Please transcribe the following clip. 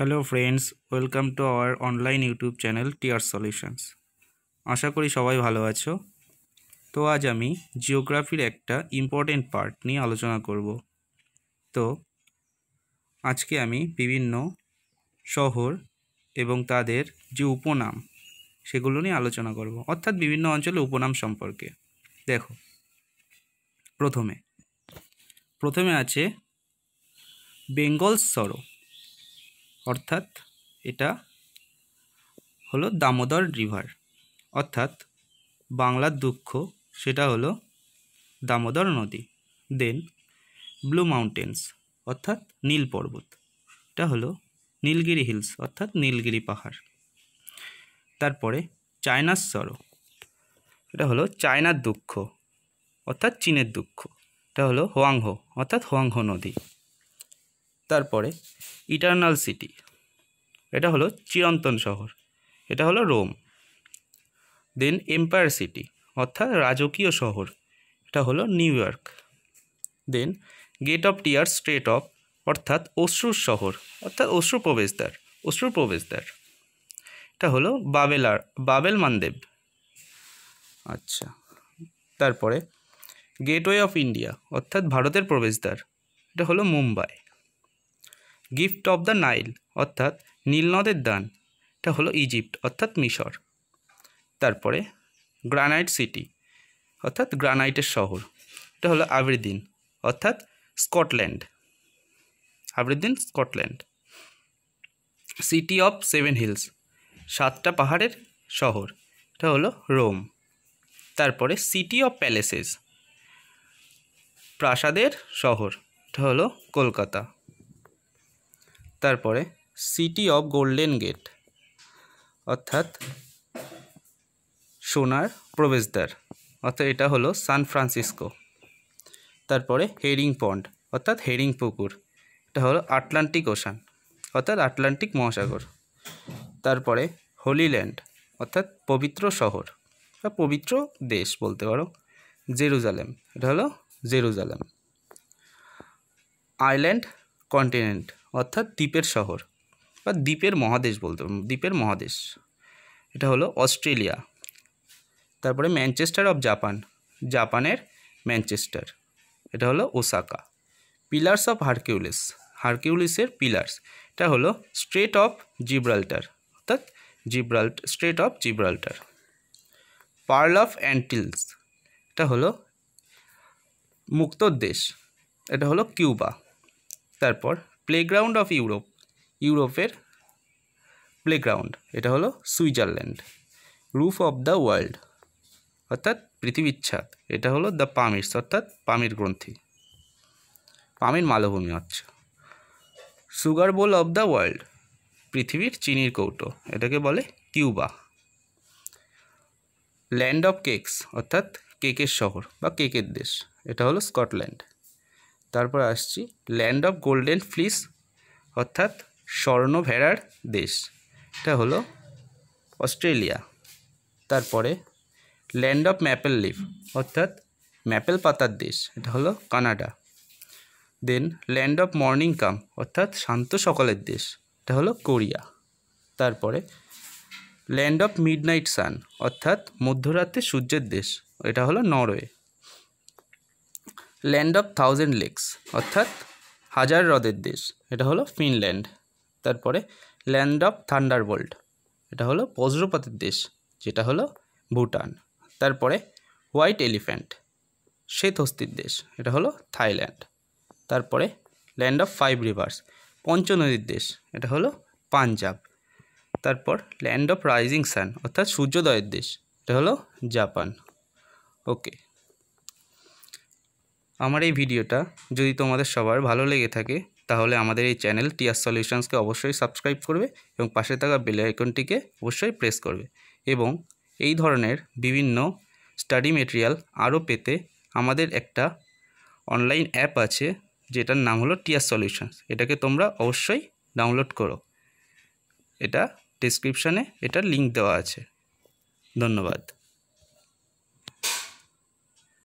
hello friends welcome to our online YouTube channel tier solutions আশা করি সবাই ভালো আছো তো আজ আমি জিওগ্রাফির একটা ইম্পর্টেন্ট পার্ট নিয়ে আলোচনা করব তো আজকে আমি বিভিন্ন শহর এবং তাদের যে উপনাম সেগুলো নিয়ে আলোচনা করব অর্থাৎ বিভিন্ন অঞ্চলে উপনাম সম্পর্কে দেখো প্রথমে প্রথমে আছে বেঙ্গল সরো অর্থাৎ এটা হলো দামোদর রিভার অর্থাৎ বাংলার দুঃখ সেটা হলো দামোদর নদী দেন ব্লু মাউন্টেন্স অর্থাৎ নীল পর্বত এটা হলো নীলগিরি হিলস অর্থাৎ নীলগিরি পাহাড় তারপরে চায়নার সরো এটা হলো চায়নার দুঃখ অর্থাৎ চীনের দুঃখ এটা হলো হোয়াংহো অর্থাৎ হোয়াংহো নদী তারপরে ইটার্নাল সিটি এটা হলো চিরন্তন শহর এটা হলো রোম দেন এম্পায়ার সিটি অর্থাৎ রাজকীয় শহর এটা হলো New York then gate of tear strait of অর্থাৎ অশ্রুর শহর অর্থাৎ অশ্রু প্রবেশদ্বার অশ্রু প্রবেশদ্বার এটা হলো বাবেলার বাবেল মানদেব আচ্ছা তারপরে গেটওয়ে অফ ইন্ডিয়া অর্থাৎ ভারতের প্রবেশদ্বার এটা হলো Mumbai gift of the Nile অর্থাৎ নীলনদের দান এটা হলো ইজিপ্ট অর্থাৎ মিশর তারপরে গ্রানাইট সিটি অর্থাৎ গ্রানাইটের শহর এটা হলো আবৃদিন অর্থাৎ Scotland Aberdeen Scotland city of seven hills সাতটা পাহাড়ের শহর এটা হলো রোম তারপরে সিটি অফ প্যালেসেস প্রাসাদের শহর এটা হলো কলকাতা তারপরে সিটি অফ গোল্ডেন গেট অর্থাৎ সোনার প্রবেশদ্বার অর্থাৎ এটা হলো সান ফ্রান্সিসকো তারপরে হেরিং পন্ড অর্থাৎ হেরিং পুকুর এটা হলো আটলান্টিক ওশান অর্থাৎ আটলান্টিক মহাসাগর তারপরে হোলিল্যান্ড অর্থাৎ পবিত্র শহর বা পবিত্র দেশ বলতে পারো জেরুজালেম এটা হলো জেরুজালেম আইল্যান্ড কন্টিনেন্ট অর্থাৎ দ্বীপের শহর বা দ্বীপের মহাদেশ বলতে দ্বীপের মহাদেশ এটা হলো অস্ট্রেলিয়া তারপরে ম্যানচেস্টার অফ জাপান জাপানের ম্যানচেস্টার এটা হলো ওসাকা পিলার্স অফ হারকিউলিস হারকিউলিসের পিলার্স এটা হলো স্ট্রেট অফ জিব্রাল্টার অর্থাৎ Gibraltar strait of Gibraltar pearl of Antilles এটা হলো মুক্তর দেশ এটা হলো কিউবা তারপর প্লেগ্রাউন্ড অফ ইউরোপ ইউরোপের প্লেগ্রাউন্ড এটা হলো Switzerland roof of the world অর্থাৎ পৃথিবীর ছাদ এটা হলো দ্য পামিরস অর্থাৎ পামির গ্রন্থি পামির মালভূমি হচ্ছে sugar bowl of the world পৃথিবীর চিনির কৌটো এটাকে বলে কিউবা ল্যান্ড অফ কেকস অর্থাৎ কেকের শহর বা কেকের দেশ এটা হলো স্কটল্যান্ড তারপর আসছি ল্যান্ড অফ গোল্ডেন ফ্লিস অর্থাৎ স্বর্ণ ভেড়ার দেশ এটা হলো অস্ট্রেলিয়া তারপরে ল্যান্ড অফ ম্যাপেল লিভ অর্থাৎ ম্যাপেল পাতার দেশ এটা হলো Canada then land of morning calm অর্থাৎ শান্ত সকলের দেশ এটা হলো কোরিয়া তারপরে ল্যান্ড অফ মিডনাইট সান অর্থাৎ মধ্যরাতে সূর্যের দেশ এটা হলো Norway land of thousand lakes অর্থাৎ হাজার হ্রদের দেশ এটা হলো ফিনল্যান্ড তারপরে ল্যান্ড অফ থান্ডারবোল্ট এটা হলো বজ্রপাতের দেশ যেটা হলো ভুটান তারপরে হোয়াইট এলিফ্যান্ট শ্বেতহস্তির দেশ এটা হলো থাইল্যান্ড তারপরে ল্যান্ড অফ ফাইভ রিভার্স পঞ্চনদীর দেশ এটা হলো পাঞ্জাব তারপর ল্যান্ড অফ রাইজিং সান অর্থাৎ সূর্যোদয়ের দেশ এটা হলো জাপান ওকে আমার এই ভিডিওটা যদি তোমাদের সবার ভালো লেগে থাকে তাহলে আমাদের এই চ্যানেল টিয়ার সলিউশনসকে অবশ্যই সাবস্ক্রাইব করবে এবং পাশে থাকা বেল আইকনটিকে অবশ্যই প্রেস করবে এবং এই ধরনের বিভিন্ন স্টাডি মেটেরিয়াল আরও পেতে আমাদের একটা অনলাইন অ্যাপ আছে যেটার নাম হলো টিয়ার সলিউশনস এটাকে তোমরা অবশ্যই ডাউনলোড করো এটা ডিসক্রিপশানে এটার লিঙ্ক দেওয়া আছে ধন্যবাদ